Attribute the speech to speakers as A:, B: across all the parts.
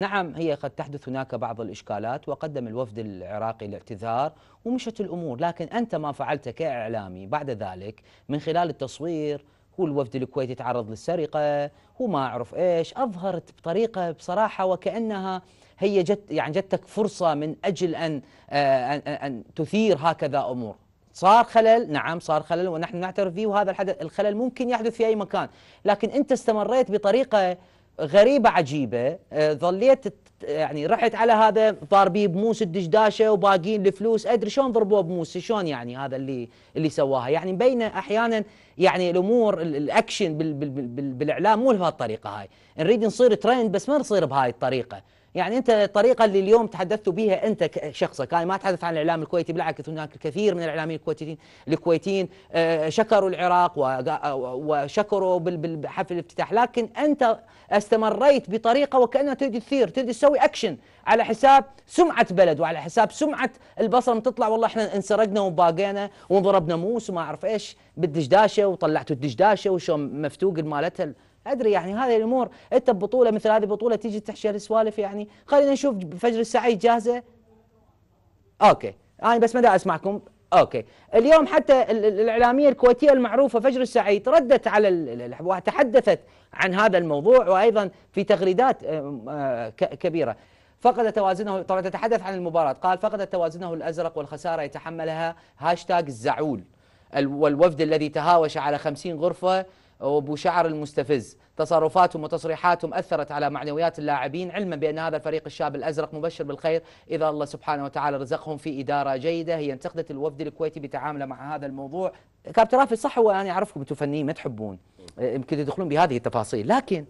A: نعم هي قد تحدث هناك بعض الإشكالات وقدم الوفد العراقي الاعتذار ومشت الأمور لكن أنت ما فعلت كإعلامي بعد ذلك من خلال التصوير هو الوفد الكويتي تعرض للسرقة هو ما أعرف إيش أظهرت بطريقة بصراحة وكأنها هي جت يعني جتك فرصة من أجل أن, آه، أن, أن تثير هكذا أمور صار خلل نعم صار خلل ونحن نعترف به وهذا الحدث الخلل ممكن يحدث في أي مكان لكن أنت استمريت بطريقة غريبه عجيبه آه، ظليت يعني رحت على هذا ضاربيه بموس الدشداشه وباقين الفلوس ادري شلون ضربوه بموس شلون يعني هذا اللي اللي سواها يعني بين احيانا يعني الامور الاكشن بالاعلام مو بهالطريقه هاي نريد نصير ترند بس ما نصير بهاي الطريقه يعني انت الطريقه اللي اليوم تحدثت بها انت شخصك انا يعني ما اتحدث عن الاعلام الكويتي بالعكس هناك الكثير من الاعلاميين الكويتيين الكويتيين آه، شكروا العراق وشكروا بحفل الافتتاح لكن انت استمريت بطريقه وكانها تريد تثير تريد تسوي اكشن على حساب سمعه بلد وعلى حساب سمعه البصره من تطلع والله احنا انسرقنا وباقينا وضربنا موس وما اعرف ايش بالدشداشه وطلعتوا الدشداشه وشو مفتوق مالتها ادري يعني هذه الامور انت ببطوله مثل هذه البطوله تيجي تحشي السوالف يعني خلينا نشوف فجر السعيد جاهزه اوكي انا بس ما دا اسمعكم اوكي اليوم حتى الاعلاميه الكويتيه المعروفه فجر السعيد ردت على وتحدثت عن هذا الموضوع وايضا في تغريدات أه، كبيره فقد توازنه طبعا تتحدث عن المباراه قال فقد توازنه الازرق والخساره يتحملها هاشتاج الزعول والوفد الذي تهاوش على خمسين غرفه وابو شعر المستفز تصرفاتهم وتصريحاتهم اثرت على معنويات اللاعبين علما بان هذا الفريق الشاب الازرق مبشر بالخير اذا الله سبحانه وتعالى رزقهم في اداره جيده هي انتقدت الوفد الكويتي بتعامله مع هذا الموضوع كابتن رافي صح هو انا اعرفكم انتم فنيين ما تحبون يمكن تدخلون بهذه التفاصيل لكن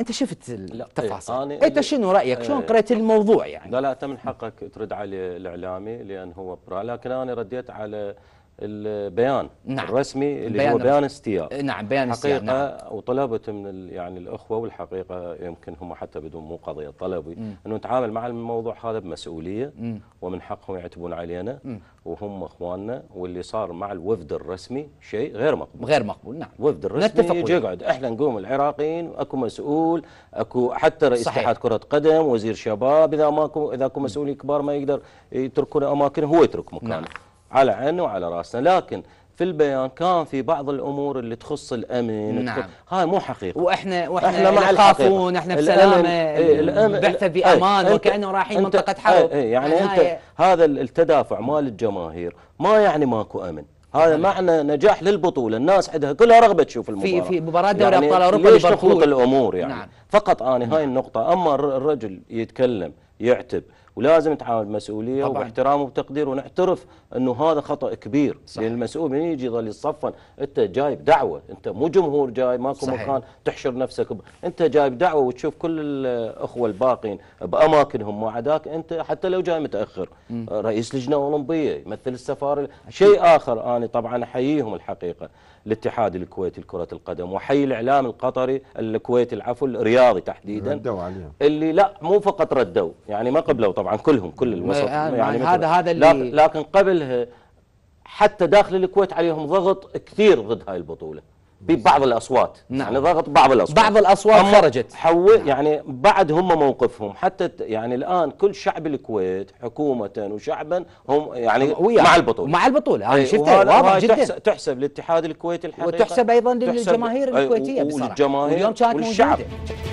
A: انت شفت إيه، التفاصيل ايه انت شنو رايك شلون إيه. قريت الموضوع يعني
B: لا لا انت من حقك ترد علي الاعلامي لان هو برا لكن انا رديت على البيان نعم. الرسمي اللي بيان هو بيان استياء نعم بيان استياء حقيقة نعم. وطلبة من يعني الأخوة والحقيقة يمكن هم حتى بدون مو قضية طلبي أنه نتعامل مع الموضوع هذا بمسؤولية مم. ومن حقهم يعتبون علينا مم. وهم أخواننا واللي صار مع الوفد الرسمي شيء غير مقبول غير مقبول نعم الوفد الرسمي يجي يقعد احنا نقوم العراقيين اكو مسؤول اكو حتى رئيس اتحاد كرة قدم وزير شباب إذا ماكو إذا اكو مسؤولين كبار ما يقدر يتركون أماكنهم هو يترك مكانه نعم. على عيننا وعلى راسنا لكن في البيان كان في بعض الامور اللي تخص الامن نعم. هاي مو حقيقه
A: واحنا واحنا, إحنا خافون احنا بسلامه البعثه بامان وكانه رايحين منطقه إيه، حرب ايه يعني, يعني انت
B: هذا التدافع مال الجماهير ما يعني ماكو امن هذا معنى نجاح للبطوله الناس عندها كلها رغبه تشوف المباراه في في مباراه دوري يعني ابطال اوروبا ليش تخلط الامور يعني نعم. فقط انا هاي النقطه اما الرجل يتكلم يعتب ولازم نتعامل طبعًا. واحترام وتقدير ونعترف انه هذا خطا كبير صح. لان يعني المسؤول من يجي يظل يتصفن انت جايب دعوه انت مو جمهور جاي ماكو صحيح. مكان تحشر نفسك ب... انت جايب دعوه وتشوف كل الاخوه الباقين باماكنهم مع ذاك انت حتى لو جاي متاخر م. رئيس لجنه اولمبيه يمثل السفاره شيء اخر انا طبعا احييهم الحقيقه الاتحاد الكويتي لكره القدم وحي الاعلام القطري الكويتي العفو الرياضي تحديدا ردوا عليهم اللي لا مو فقط ردوا يعني ما قبلوا طبعا طبعا كلهم كل الوسط آه، يعني, يعني هذا هذا اللي لكن قبل آه، حتى داخل الكويت عليهم ضغط كثير ضد هاي البطوله ببعض نعم. الاصوات يعني نعم. يعني ضغط بعض الاصوات بعض الاصوات خرجت حو... نعم. يعني بعد هم موقفهم حتى يعني الان كل شعب الكويت حكومه وشعبا هم يعني ويا. مع البطوله مع البطوله انا يعني شفتها واضح جدا تحسب للاتحاد الكويتي
A: الحقيقه وتحسب ايضا للجماهير الكويتيه بصراحه والجماهير واليوم كانت موجوده